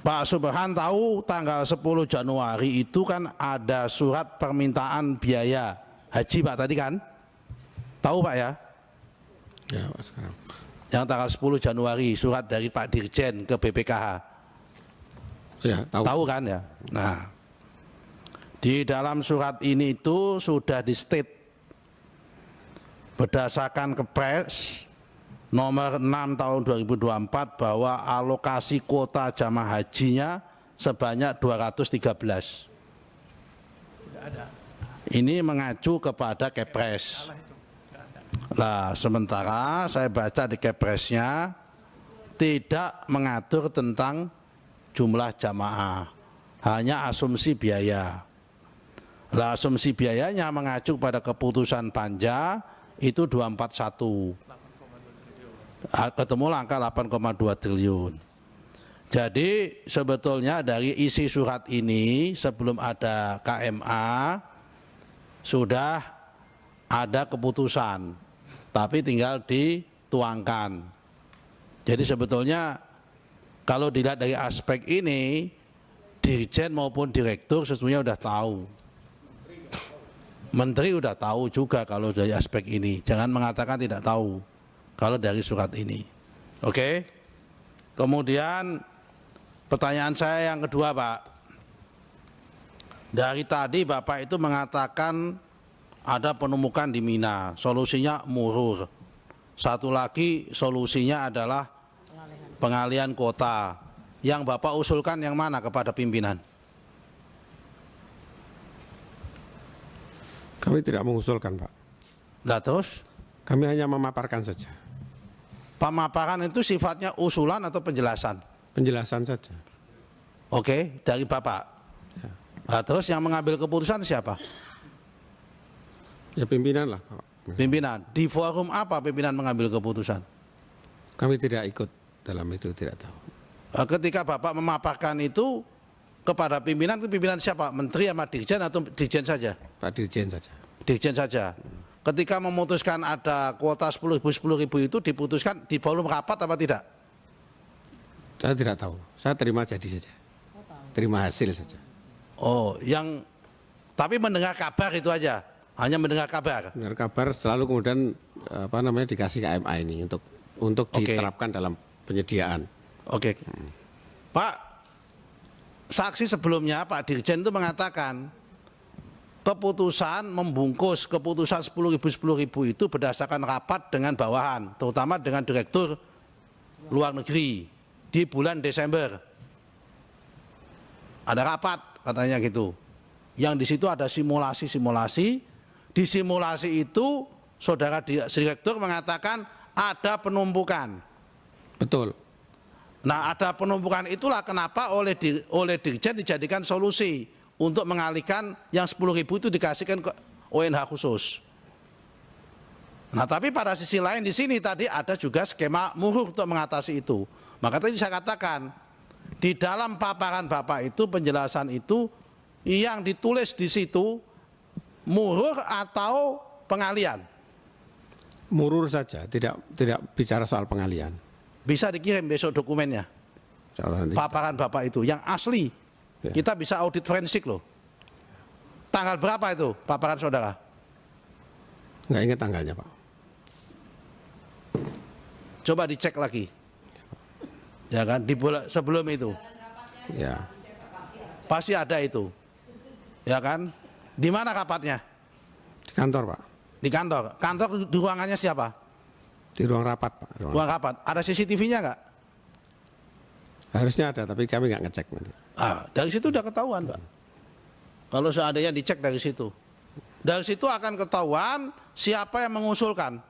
Pak Subhan tahu tanggal 10 Januari itu kan ada surat permintaan biaya haji Pak tadi kan? Tahu Pak ya? Ya Pak sekarang. Yang tanggal 10 Januari surat dari Pak Dirjen ke BPKH. Ya, tahu. Tahu kan ya? Nah. Di dalam surat ini itu sudah di state berdasarkan kepres nomor 6 tahun 2024 bahwa alokasi kuota jamaah hajinya sebanyak 213. Tidak ada. Ini mengacu kepada Kepres. Nah, sementara saya baca di Kepresnya tidak mengatur tentang jumlah jamaah, hanya asumsi biaya. Nah, asumsi biayanya mengacu pada keputusan Panja itu 241. Ah, ketemu angka 8,2 triliun. Jadi sebetulnya dari isi surat ini sebelum ada KMA sudah ada keputusan tapi tinggal dituangkan. Jadi sebetulnya kalau dilihat dari aspek ini dirjen maupun direktur sesungguhnya sudah tahu. Menteri sudah tahu juga kalau dari aspek ini. Jangan mengatakan tidak tahu kalau dari surat ini. Oke. Kemudian pertanyaan saya yang kedua, Pak. Dari tadi Bapak itu mengatakan ada penemukan di Mina, solusinya murur. Satu lagi solusinya adalah pengalian kuota. Yang Bapak usulkan yang mana kepada pimpinan? Kami tidak mengusulkan, Pak. Nah, terus? Kami hanya memaparkan saja. Pemaparan itu sifatnya usulan atau penjelasan? Penjelasan saja. Oke, dari Bapak. Ya. Nah, terus yang mengambil keputusan siapa? Ya pimpinan lah. Pimpinan. Di forum apa pimpinan mengambil keputusan? Kami tidak ikut dalam itu, tidak tahu. Nah, ketika Bapak memaparkan itu kepada pimpinan, itu pimpinan siapa? Menteri sama Dirjen atau Dirjen saja? Pak Dirjen saja. Dirjen saja ketika memutuskan ada kuota 10 ribu 10 ribu itu diputuskan di volume rapat apa tidak? Saya tidak tahu. Saya terima jadi saja. Terima hasil saja. Oh, yang tapi mendengar kabar itu aja. Hanya mendengar kabar. Mendengar kabar selalu kemudian apa namanya dikasih KMA ini untuk untuk okay. diterapkan dalam penyediaan. Oke. Okay. Hmm. Pak saksi sebelumnya Pak Dirjen itu mengatakan keputusan membungkus keputusan 10.000 10.000 itu berdasarkan rapat dengan bawahan terutama dengan direktur luar negeri di bulan Desember ada rapat katanya gitu yang di situ ada simulasi-simulasi di simulasi itu saudara direktur mengatakan ada penumpukan betul nah ada penumpukan itulah kenapa oleh di, oleh dirjen dijadikan solusi untuk mengalihkan yang 10 ribu itu dikasihkan ke ONH khusus. Nah tapi pada sisi lain di sini tadi ada juga skema muruh untuk mengatasi itu. Maka tadi saya katakan di dalam paparan Bapak itu penjelasan itu yang ditulis di situ muruh atau pengalian. Murur saja, tidak tidak bicara soal pengalian. Bisa dikirim besok dokumennya. Paparan Bapak itu yang asli Ya. Kita bisa audit forensik loh. Tanggal berapa itu paparan saudara? Nggak ingat tanggalnya Pak. Coba dicek lagi. Ya kan, di sebelum itu. Ya. Pasti ada itu. Ya kan? Di mana rapatnya? Di kantor, Pak. Di kantor. Kantor di ruangannya siapa? Di ruang rapat, Pak. Ruang, ruang rapat. Ada CCTV-nya nggak? Harusnya ada, tapi kami nggak ngecek nanti. Ah, dari situ udah ketahuan, Pak. Kalau seandainya dicek dari situ. Dari situ akan ketahuan siapa yang mengusulkan.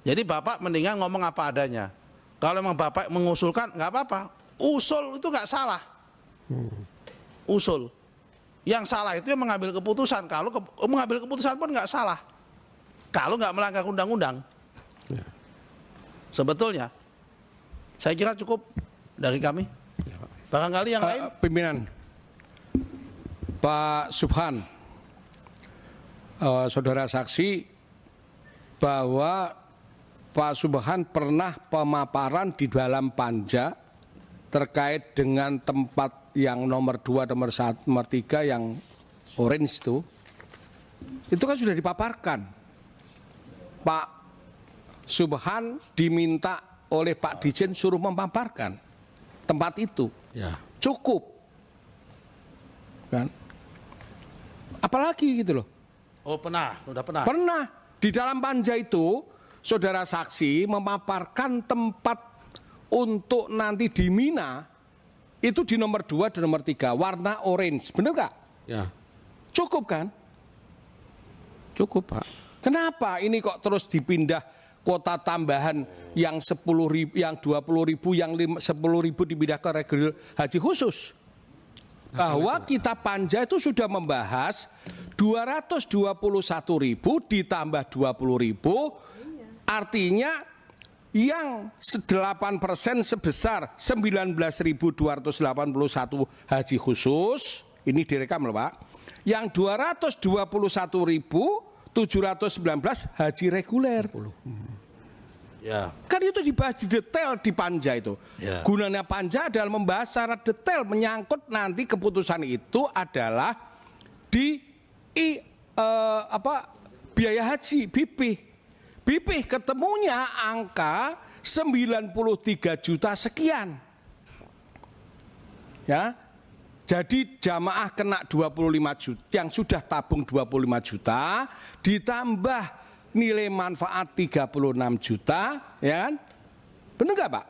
Jadi Bapak mendingan ngomong apa adanya. Kalau memang Bapak mengusulkan, nggak apa-apa. Usul itu nggak salah. Usul. Yang salah itu yang mengambil keputusan. Kalau ke, mengambil keputusan pun nggak salah. Kalau nggak melanggar undang-undang. Ya. Sebetulnya, saya kira cukup dari kami. Barangkali yang uh, lain. Pimpinan. Pak Subhan. Uh, saudara saksi bahwa Pak Subhan pernah pemaparan di dalam panja terkait dengan tempat yang nomor 2, nomor 1, nomor 3 yang orange itu. Itu kan sudah dipaparkan. Pak Subhan diminta oleh Pak Dijen suruh memaparkan tempat itu. Ya. Cukup. Kan? Apalagi gitu loh. Oh pernah, udah pernah. Pernah. Di dalam panja itu, saudara saksi memaparkan tempat untuk nanti di Mina itu di nomor dua dan nomor tiga, warna orange. Benar nggak? Ya. Cukup kan? Cukup Pak. Kenapa ini kok terus dipindah kota tambahan yang 10 ribu, yang 20 ribu, yang 10 ribu ke regul haji khusus. Nah, Bahwa kita panja itu sudah membahas 221 ribu ditambah 20 ribu, artinya yang 8 persen sebesar 19.281 haji khusus, ini direkam loh Pak, yang 221 ribu 719 haji reguler. Ya. Kan itu dibahas di detail di panja itu. Ya. Gunanya panja adalah membahas secara detail menyangkut nanti keputusan itu adalah di i, uh, apa biaya haji BP. BP ketemunya angka 93 juta sekian. Ya, jadi jamaah kena 25 juta, yang sudah tabung 25 juta ditambah nilai manfaat 36 juta, ya kan? Benar nggak Pak?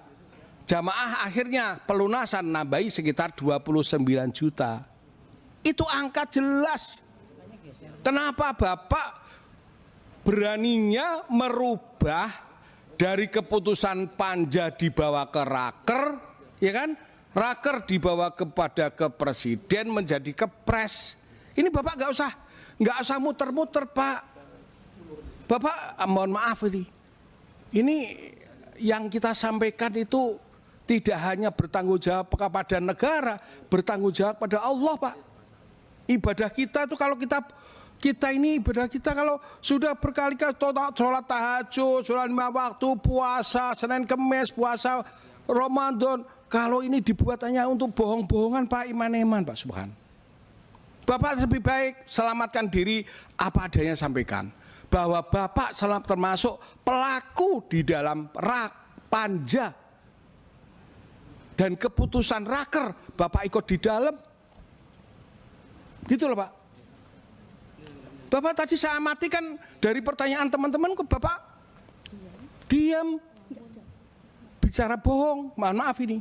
Jamaah akhirnya pelunasan nambahi sekitar 29 juta. Itu angka jelas. Kenapa Bapak beraninya merubah dari keputusan panja dibawa ke raker, ya kan? Raker dibawa kepada ke presiden menjadi kepres. Ini Bapak nggak usah nggak usah muter-muter Pak. Bapak ah, mohon maaf ini. Ini yang kita sampaikan itu tidak hanya bertanggung jawab kepada negara, bertanggung jawab pada Allah, Pak. Ibadah kita itu kalau kita kita ini ibadah kita kalau sudah berkali-kali sholat tahajud, sholat lima waktu, puasa, Senin Kemis, puasa Ramadan, kalau ini dibuat hanya untuk bohong-bohongan Pak Iman-Eman Pak Subhan. Bapak lebih baik selamatkan diri apa adanya sampaikan. Bahwa Bapak salam termasuk pelaku di dalam rak panja. Dan keputusan raker Bapak ikut di dalam. Gitu loh Pak. Bapak tadi saya amati kan dari pertanyaan teman-teman ke Bapak diam bicara bohong. Mohon maaf ini.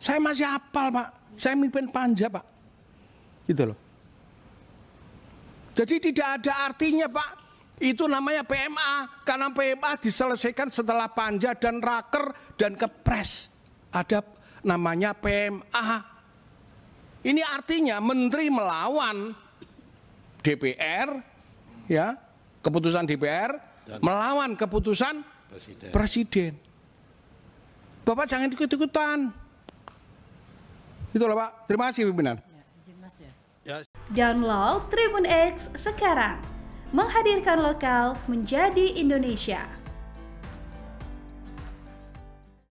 Saya masih hafal Pak. Saya mimpin panja Pak. Gitu loh. Jadi tidak ada artinya Pak. Itu namanya PMA. Karena PMA diselesaikan setelah panja dan raker dan kepres. Ada namanya PMA. Ini artinya menteri melawan DPR, ya keputusan DPR dan melawan keputusan presiden. presiden. Bapak jangan ikut-ikutan. Itulah Pak. Terima kasih pimpinan. Ya, ya, Download Tribun X sekarang. Menghadirkan lokal menjadi Indonesia.